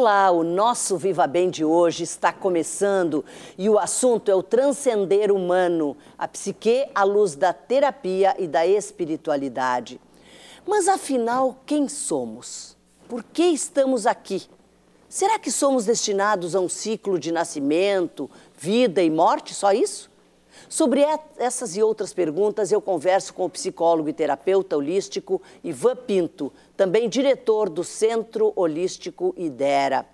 Olá, o nosso Viva Bem de hoje está começando e o assunto é o transcender humano, a psique à luz da terapia e da espiritualidade. Mas afinal, quem somos? Por que estamos aqui? Será que somos destinados a um ciclo de nascimento, vida e morte, só isso? Sobre essas e outras perguntas, eu converso com o psicólogo e terapeuta holístico Ivan Pinto, também diretor do Centro Holístico IDERA.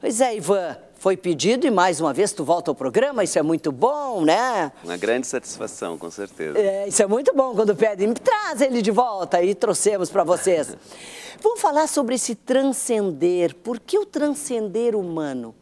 Pois é, Ivan, foi pedido e mais uma vez tu volta ao programa, isso é muito bom, né? Uma grande satisfação, com certeza. É, isso é muito bom quando pedem, traz ele de volta e trouxemos para vocês. Vamos falar sobre esse transcender, por que o transcender humano?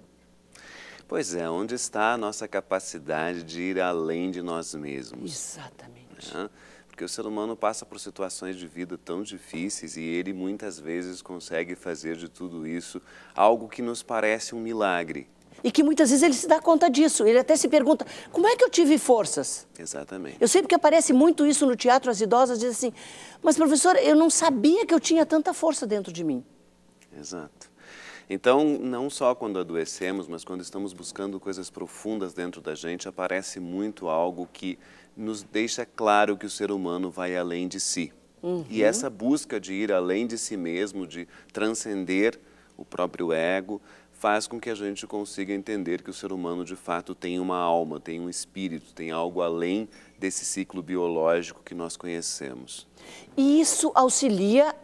Pois é, onde está a nossa capacidade de ir além de nós mesmos? Exatamente. Né? Porque o ser humano passa por situações de vida tão difíceis e ele muitas vezes consegue fazer de tudo isso algo que nos parece um milagre. E que muitas vezes ele se dá conta disso. Ele até se pergunta: como é que eu tive forças? Exatamente. Eu sei porque aparece muito isso no teatro, as idosas dizem assim: mas professor, eu não sabia que eu tinha tanta força dentro de mim. Exato. Então, não só quando adoecemos, mas quando estamos buscando coisas profundas dentro da gente, aparece muito algo que nos deixa claro que o ser humano vai além de si. Uhum. E essa busca de ir além de si mesmo, de transcender o próprio ego, faz com que a gente consiga entender que o ser humano de fato tem uma alma, tem um espírito, tem algo além desse ciclo biológico que nós conhecemos. E isso auxilia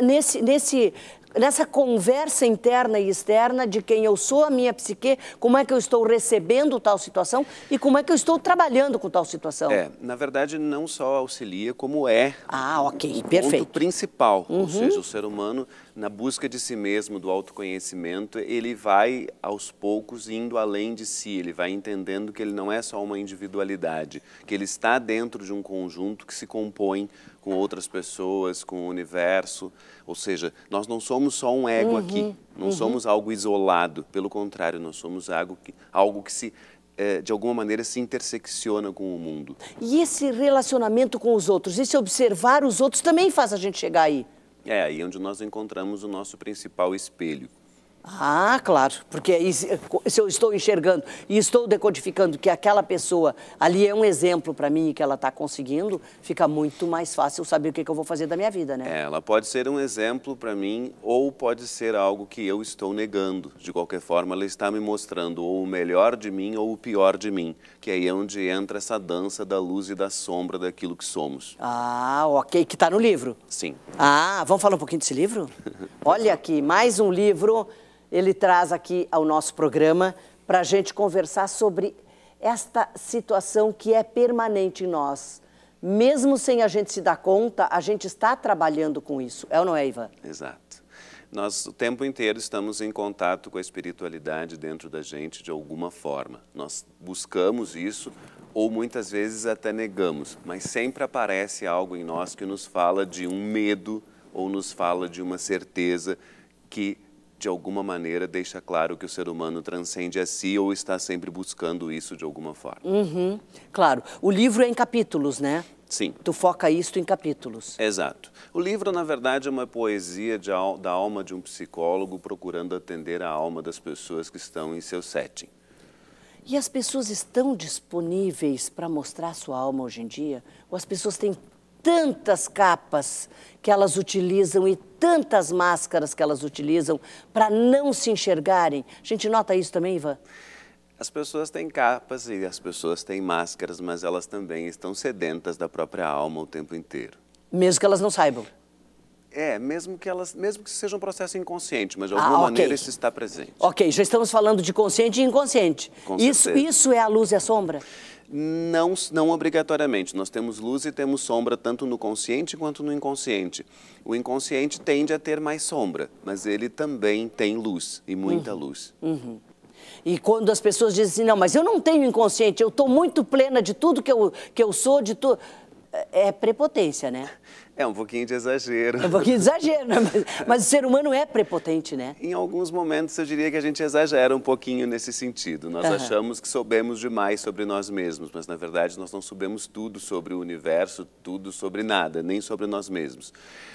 nesse, nesse, nessa conversa interna e externa de quem eu sou, a minha psique, como é que eu estou recebendo tal situação e como é que eu estou trabalhando com tal situação. É, na verdade, não só auxilia, como é ah, okay, o perfeito. ponto principal. Uhum. Ou seja, o ser humano, na busca de si mesmo, do autoconhecimento, ele vai, aos poucos, indo além de si. Ele vai entendendo que ele não é só uma individualidade, que ele está dentro de um conjunto que se compõe com outras pessoas, com o universo. Ou seja, nós não somos só um ego uhum, aqui, não uhum. somos algo isolado. Pelo contrário, nós somos algo que, algo que se eh, de alguma maneira se intersecciona com o mundo. E esse relacionamento com os outros, esse observar os outros também faz a gente chegar aí. É aí é onde nós encontramos o nosso principal espelho. Ah, claro, porque é é se eu estou enxergando e estou decodificando que aquela pessoa ali é um exemplo para mim e que ela está conseguindo, fica muito mais fácil saber o que, que, eu vou fazer da minha vida, né? É, ela pode ser um exemplo para mim ou pode ser algo que eu estou negando. De qualquer forma, ela está me mostrando ou o melhor de mim ou o pior de mim, que aí é onde entra essa dança da luz e da sombra daquilo que somos. Ah, ok, que está no livro? Sim. Ah, vamos falar um pouquinho desse livro? Olha aqui, mais um livro ele traz aqui ao nosso programa para a gente conversar sobre esta situação que é permanente em nós. Mesmo sem a gente se dar conta, a gente está trabalhando com isso. É ou não é, Ivan? Exato. Nós o tempo inteiro estamos em contato com a espiritualidade dentro da gente de alguma forma. Nós buscamos isso ou muitas vezes até negamos, mas sempre aparece algo em nós que nos fala de um medo ou nos fala de uma certeza que de alguma maneira, deixa claro que o ser humano transcende a si ou está sempre buscando isso de alguma forma. Uhum, claro. O livro é em capítulos, né? Sim. Tu foca isto em capítulos. Exato. O livro, na verdade, é uma poesia de, da alma de um psicólogo procurando atender a alma das pessoas que estão em seu setting. E as pessoas estão disponíveis para mostrar sua alma hoje em dia? Ou as pessoas têm tantas capas que elas utilizam e tantas máscaras que elas utilizam para não se enxergarem. A gente nota isso também, Ivan? As pessoas têm capas e as pessoas têm máscaras, mas elas também estão sedentas da própria alma o tempo inteiro. Mesmo que elas não saibam. É, mesmo que elas, mesmo que seja um processo inconsciente, mas de ah, alguma ah, okay. maneira isso está presente. Ok, já estamos falando de consciente e inconsciente. Com isso, certeza. isso é a luz e a sombra? Não, não obrigatoriamente. Nós temos luz e temos sombra tanto no consciente quanto no inconsciente. O inconsciente tende a ter mais sombra, mas ele também tem luz e muita uhum. luz. Uhum. E quando as pessoas dizem assim, não, mas eu não tenho inconsciente, eu estou muito plena de tudo que eu, que eu sou, de tudo. É, é prepotência, né? É um pouquinho de exagero. É um pouquinho de exagero, né? mas, mas, o ser humano é prepotente, né? Em alguns momentos eu diria que a gente exagera um pouquinho nesse sentido. Nós uhum. achamos que soubemos demais sobre nós mesmos, mas na verdade nós não sabemos tudo sobre o universo, tudo sobre nada, nem sobre nós mesmos.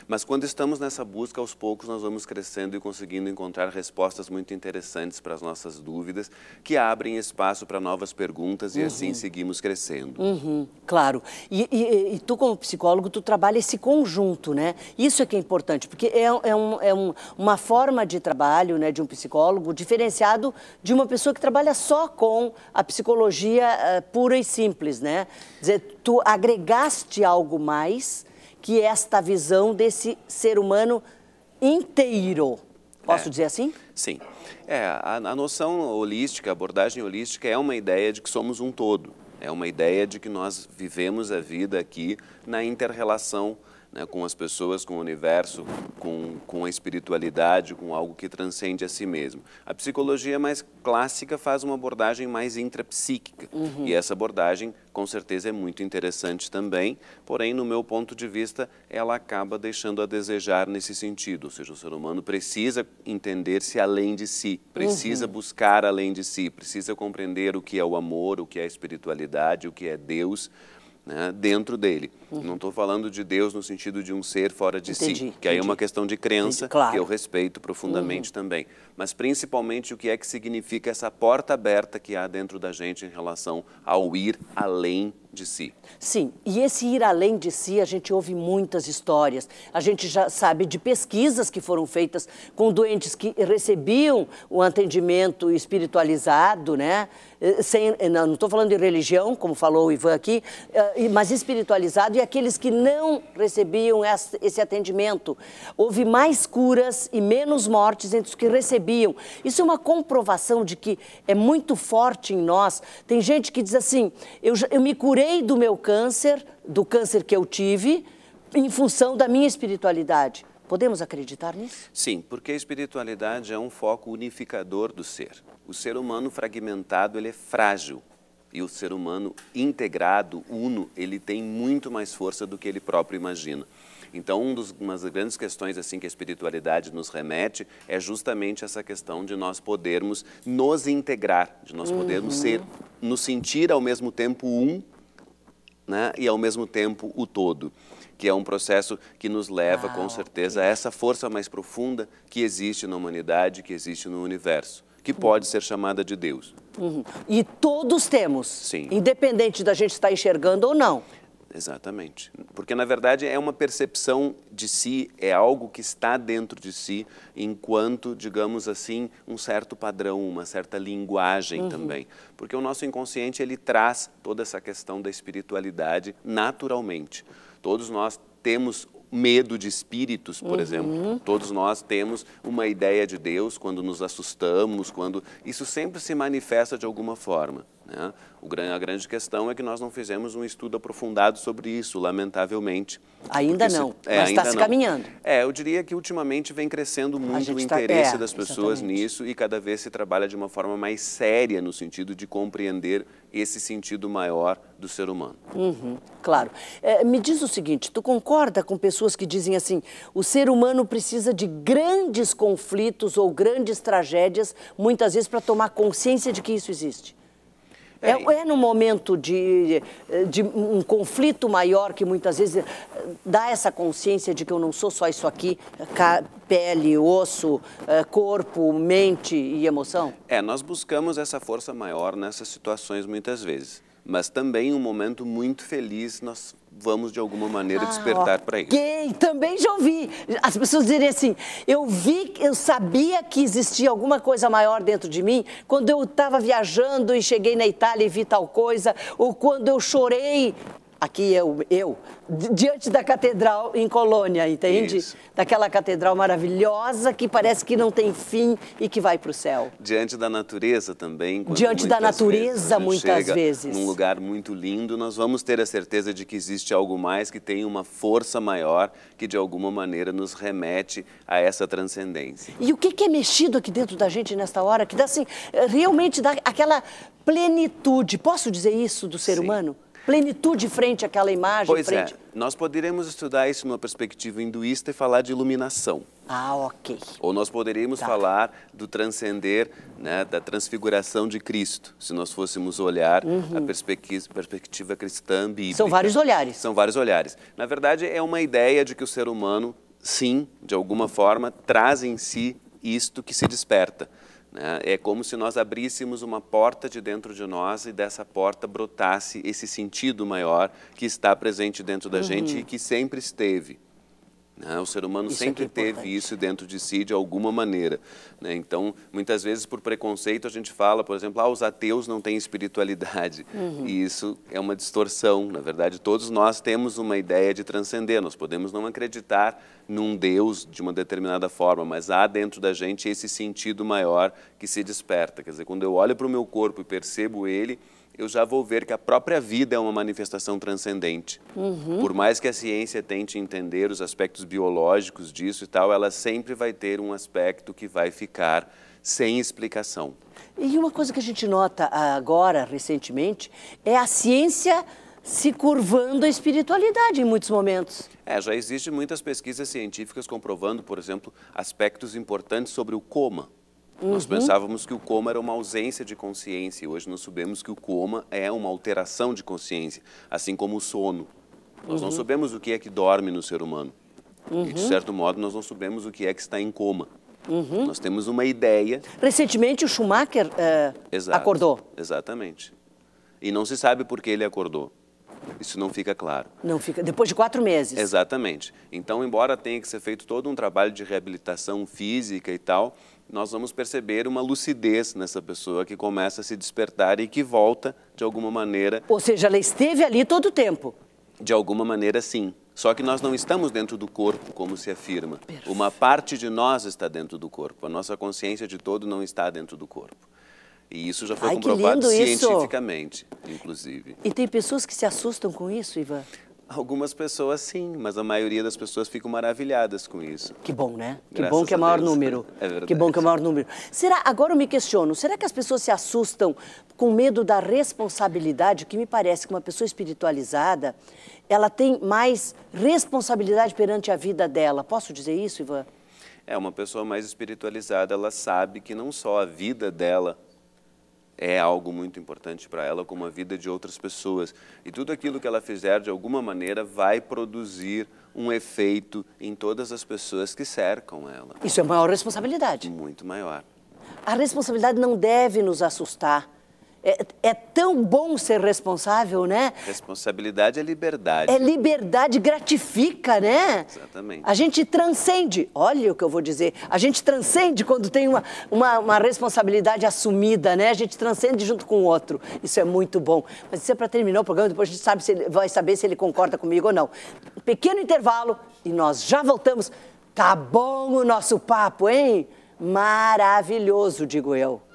Mas quando estamos nessa busca, aos poucos nós vamos crescendo e conseguindo encontrar respostas muito interessantes para as nossas dúvidas, que abrem espaço para novas perguntas e assim uhum. assim seguimos crescendo. Uhum, claro. E, e, e tu como psicólogo, tu trabalha esse conjunto, né? Isso é que é importante, porque é, é, um, é um, uma forma de trabalho né, de um psicólogo diferenciado de uma pessoa que trabalha só com a psicologia uh, pura e simples, né? Quer dizer, tu agregaste algo mais que esta visão desse ser humano inteiro. Posso é. dizer assim? Sim. É, a, a noção holística, a abordagem holística é uma ideia de que somos um todo. É uma ideia de que nós vivemos a vida aqui na interrelação né, com as pessoas, com o universo, com, com a espiritualidade, com algo que transcende a si mesmo. A psicologia mais clássica faz uma abordagem mais intrapsíquica uhum. e essa abordagem, com certeza, é muito interessante também, porém, no meu ponto de vista, ela acaba deixando a desejar nesse sentido, ou seja, o ser humano precisa entender-se além de si, precisa uhum. buscar além de si, precisa compreender o que é o amor, o que é a espiritualidade, o que é Deus né, dentro dele. Uhum. Não estou falando de Deus no sentido de um ser fora de entendi, si, que entendi. aí é uma questão de crença claro. que eu respeito profundamente uhum. também. Mas principalmente o que é que significa essa porta aberta que há dentro da gente em relação ao ir além de si. Sim, e esse ir além de si, a gente ouve muitas histórias. A gente já sabe de pesquisas que foram feitas com doentes que recebiam o atendimento espiritualizado, né? Eh, sem, eh, não estou falando de religião, como falou o Ivan aqui, eh, mas espiritualizado e aqueles que não recebiam esse atendimento. Houve mais curas e menos mortes entre os que recebiam. Isso é uma comprovação de que é muito forte em nós. Tem gente que diz assim: eu, eu me curei do meu câncer, do câncer que eu tive, em função da minha espiritualidade. Podemos acreditar nisso? Sim, porque a espiritualidade é um foco unificador do ser. O ser humano fragmentado ele é frágil, e o ser humano integrado, uno, ele tem muito mais força do que ele próprio imagina. Então, um dos, uma das grandes questões assim que a espiritualidade nos remete é justamente essa questão de nós podermos nos integrar, de nós podermos uhum. ser, nos sentir ao mesmo tempo um né, e ao mesmo tempo o todo que é um processo que nos leva, ah, com certeza, a essa força mais profunda que existe na humanidade, que existe no universo que pode ser chamada de Deus. Uhum. E todos temos, Sim. independente da gente estar enxergando ou não. Exatamente. Porque, na verdade, é uma percepção de si, é algo que está dentro de si, enquanto, digamos assim, um certo padrão, uma certa linguagem uhum. também. Porque o nosso inconsciente, ele traz toda essa questão da espiritualidade naturalmente. Todos nós temos medo de espíritos, por uhum. exemplo. Todos nós temos uma ideia de Deus quando nos assustamos, quando isso sempre se manifesta de alguma forma. Né? a grande questão é que nós não fizemos um estudo aprofundado sobre isso, lamentavelmente. Ainda não, é, mas está se caminhando. É, eu diria que ultimamente vem crescendo muito o tá- interesse tá, é, das pessoas exatamente. nisso e cada vez se trabalha de uma forma mais séria no sentido de compreender esse sentido maior do ser humano. Uhum, claro. É, me diz o seguinte, tu concorda com pessoas que dizem assim, o ser humano precisa de grandes conflitos ou grandes tragédias, muitas vezes para tomar consciência de que isso existe? É, é, é, no momento de, de um conflito maior que muitas vezes eh, dá essa consciência de que eu não sou só isso aqui, pele, osso, eh, corpo, mente e emoção? É, nós buscamos essa força maior nessas situações muitas vezes mas também um momento muito feliz nós vamos de alguma maneira ah, despertar para isso. Okay. Também já ouvi as pessoas dizerem assim: eu vi, eu sabia que existia alguma coisa maior dentro de mim quando eu estava viajando e cheguei na Itália e vi tal coisa, ou quando eu chorei aqui é eu, eu diante da catedral em Colônia, entende? Isso. Daquela catedral maravilhosa que parece que não tem fim e que vai para o céu. Diante da natureza também. Diante da natureza, vezes muitas vezes. Num lugar muito lindo, nós vamos ter a certeza de que existe algo mais que tem uma força maior que de alguma maneira nos remete a essa transcendência. E o que, que é mexido aqui dentro da gente nesta hora que dá assim, eh, realmente dá aquela plenitude? Posso dizer isso do ser Sim. humano? plenitude frente àquela imagem. Pois é, frente... é, nós poderíamos estudar isso numa perspectiva hinduísta e falar de iluminação. Ah, ok. Ou nós poderíamos tá. falar do transcender, né, da transfiguração de Cristo, se nós fôssemos olhar uhum. a perspectiva, perspectiva cristã bíblica. São vários olhares. São vários olhares. Na verdade, é uma ideia de que o ser humano, sim, de alguma forma, traz em si isto que se desperta. Né? É como se nós abríssemos uma porta de dentro de nós e dessa porta brotasse esse sentido maior que está presente dentro da uhum. gente e que sempre esteve. Né? O ser humano isso é sempre é teve isso dentro de si de alguma maneira. Né? Então, muitas vezes por preconceito a gente fala, por exemplo, ah, os ateus não têm espiritualidade. Uhum. E isso é uma distorção. Na verdade, todos nós temos uma ideia de transcender. Nós podemos não acreditar num Deus de uma determinada forma, mas há dentro da gente esse sentido maior que se desperta. Quer dizer, quando eu olho para o meu corpo e percebo ele, eu já vou ver que a própria vida é uma manifestação transcendente. Uhum. Por mais que a ciência tente entender os aspectos biológicos disso e tal, ela sempre vai ter um aspecto que vai ficar sem explicação. E uma coisa que a gente nota ah, agora, recentemente, é a ciência se curvando à espiritualidade em muitos momentos. É, já existem muitas pesquisas científicas comprovando, por exemplo, aspectos importantes sobre o coma. Uhum. Nós pensávamos que o coma era uma ausência de consciência e hoje nós sabemos que o coma é uma alteração de consciência, assim como o sono. Nós uhum. não sabemos o que é que dorme no ser humano. Uhum. E, de uhum. certo modo, nós não sabemos o que é que está em coma. Uhum. Nós temos uma ideia. Recentemente, o Schumacher eh, acordou. Exatamente. E não se sabe por que ele acordou. Isso não fica claro. Não fica. Depois de quatro meses. Exatamente. Então, embora tenha que ser feito todo um trabalho de reabilitação física e tal, nós vamos perceber uma lucidez nessa pessoa que começa a se despertar e que volta de alguma maneira. Ou seja, ela esteve ali todo o tempo. De alguma maneira, sim. Só que nós não estamos dentro do corpo, como se afirma. Perfeito. Uma parte de nós está dentro do corpo. A nossa consciência de todo não está dentro do corpo. E isso já foi Ai, comprovado cientificamente, isso. inclusive. E tem pessoas que se assustam com isso, Ivan? Algumas pessoas sim, mas a maioria das pessoas ficam maravilhadas com isso. Que bom, né? Que Graças bom que é maior Deus. número. É verdade. Que bom que é maior número. Será, agora eu me questiono, será que as pessoas se assustam com medo da responsabilidade? O que me parece que uma pessoa espiritualizada, ela tem mais responsabilidade perante a vida dela. Posso dizer isso, Ivan? É, uma pessoa mais espiritualizada, ela sabe que não só a vida dela é algo muito importante para ela, como a vida de outras pessoas. E tudo aquilo que ela fizer, de alguma maneira, vai produzir um efeito em todas as pessoas que cercam ela. Isso é maior responsabilidade. Muito maior. A responsabilidade não deve nos assustar é, é, tão bom ser responsável, né? Responsabilidade é liberdade. É liberdade, gratifica, né? Exatamente. A gente transcende, olha o que eu vou dizer, a gente transcende quando tem uma, uma, uma responsabilidade assumida, né? A gente transcende junto com o outro. Isso é muito bom. Mas isso é para terminar o programa, depois a gente sabe se ele, vai saber se ele concorda comigo ou não. Pequeno intervalo e nós já voltamos. Tá bom o nosso papo, hein? Maravilhoso, digo eu.